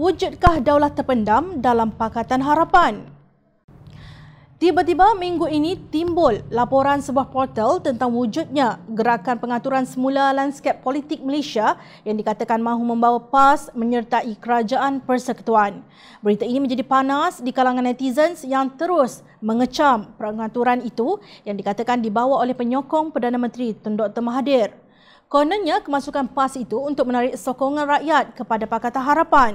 wujudkah daulah terpendam dalam Pakatan Harapan? Tiba-tiba minggu ini timbul laporan sebuah portal tentang wujudnya gerakan pengaturan semula landscape politik Malaysia yang dikatakan mahu membawa PAS menyertai kerajaan persekutuan. Berita ini menjadi panas di kalangan netizen yang terus mengecam pengaturan itu yang dikatakan dibawa oleh penyokong Perdana Menteri Tun Dr Mahathir. Kononnya kemasukan PAS itu untuk menarik sokongan rakyat kepada Pakatan Harapan.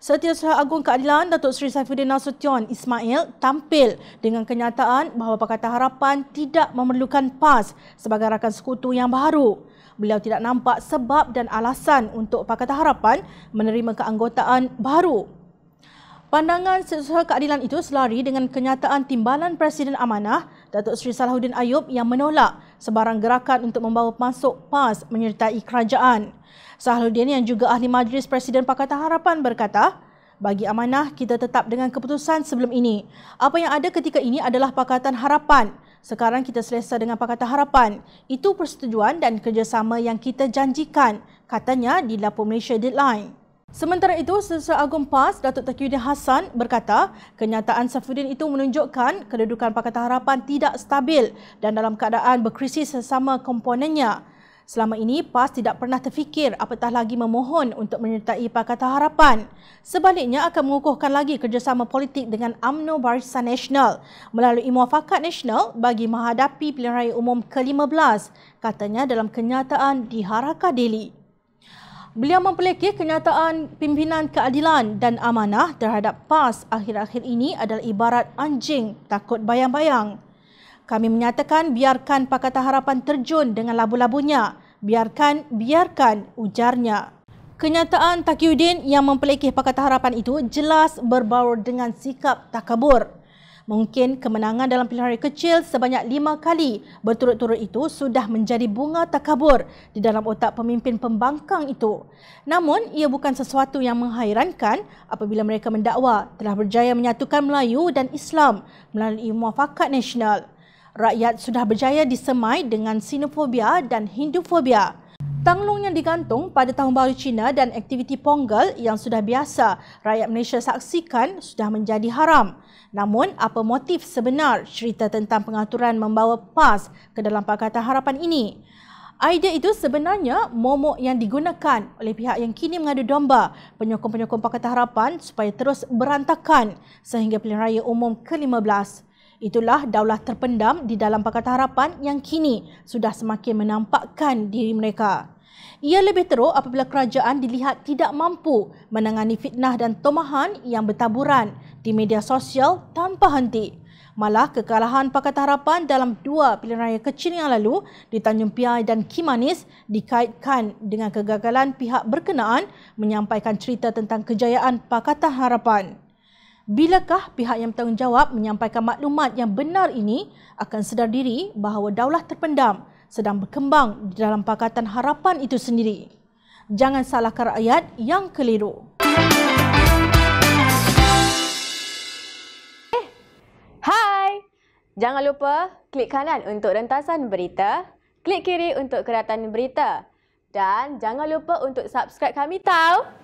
Setiausaha Agung Keadilan Datuk Seri Saifuddin Nasution Ismail tampil dengan kenyataan bahawa Pakatan Harapan tidak memerlukan PAS sebagai rakan sekutu yang baru. Beliau tidak nampak sebab dan alasan untuk Pakatan Harapan menerima keanggotaan baru. Pandangan setiausaha keadilan itu selari dengan kenyataan timbalan Presiden Amanah Datuk Seri Salahuddin Ayub yang menolak sebarang gerakan untuk membawa masuk PAS menyertai kerajaan. Sahludin yang juga ahli majlis Presiden Pakatan Harapan berkata, bagi amanah, kita tetap dengan keputusan sebelum ini. Apa yang ada ketika ini adalah Pakatan Harapan. Sekarang kita selesa dengan Pakatan Harapan. Itu persetujuan dan kerjasama yang kita janjikan, katanya di Lapor Malaysia Deadline. Sementara itu, Sesua Agung PAS, Datuk Takiuddin Hassan berkata, kenyataan Safuddin itu menunjukkan kedudukan Pakatan Harapan tidak stabil dan dalam keadaan berkrisis sesama komponennya. Selama ini, PAS tidak pernah terfikir apatah lagi memohon untuk menyertai Pakatan Harapan. Sebaliknya, akan mengukuhkan lagi kerjasama politik dengan UMNO Barisan Nasional melalui muafakat nasional bagi menghadapi pilihan raya umum ke-15, katanya dalam kenyataan di Haraka Delhi. Beliau memperlekeh kenyataan pimpinan keadilan dan amanah terhadap PAS akhir-akhir ini adalah ibarat anjing takut bayang-bayang. Kami menyatakan biarkan Pakatan Harapan terjun dengan labu-labunya. Biarkan, biarkan, ujarnya. Kenyataan Takiuddin yang memperlekeh Pakatan Harapan itu jelas berbaur dengan sikap takabur mungkin kemenangan dalam pilihan raya kecil sebanyak lima kali berturut-turut itu sudah menjadi bunga takabur di dalam otak pemimpin pembangkang itu. Namun, ia bukan sesuatu yang menghairankan apabila mereka mendakwa telah berjaya menyatukan Melayu dan Islam melalui muafakat nasional. Rakyat sudah berjaya disemai dengan sinofobia dan hindufobia. Tanglung yang digantung pada Tahun Baru Cina dan aktiviti ponggal yang sudah biasa rakyat Malaysia saksikan sudah menjadi haram. Namun, apa motif sebenar cerita tentang pengaturan membawa PAS ke dalam Pakatan Harapan ini? Idea itu sebenarnya momok yang digunakan oleh pihak yang kini mengadu domba penyokong-penyokong Pakatan Harapan supaya terus berantakan sehingga pilihan raya umum ke-15 Itulah daulah terpendam di dalam Pakatan Harapan yang kini sudah semakin menampakkan diri mereka. Ia lebih teruk apabila kerajaan dilihat tidak mampu menangani fitnah dan tomahan yang bertaburan di media sosial tanpa henti. Malah kekalahan Pakatan Harapan dalam dua pilihan raya kecil yang lalu di Tanjung Piai dan Kimanis dikaitkan dengan kegagalan pihak berkenaan menyampaikan cerita tentang kejayaan Pakatan Harapan. Bilakah pihak yang bertanggungjawab menyampaikan maklumat yang benar ini akan sedar diri bahawa daulah terpendam sedang berkembang di dalam Pakatan Harapan itu sendiri. Jangan salahkan rakyat yang keliru. Hai! Jangan lupa klik kanan untuk rentasan berita, klik kiri untuk keratan berita dan jangan lupa untuk subscribe kami tau.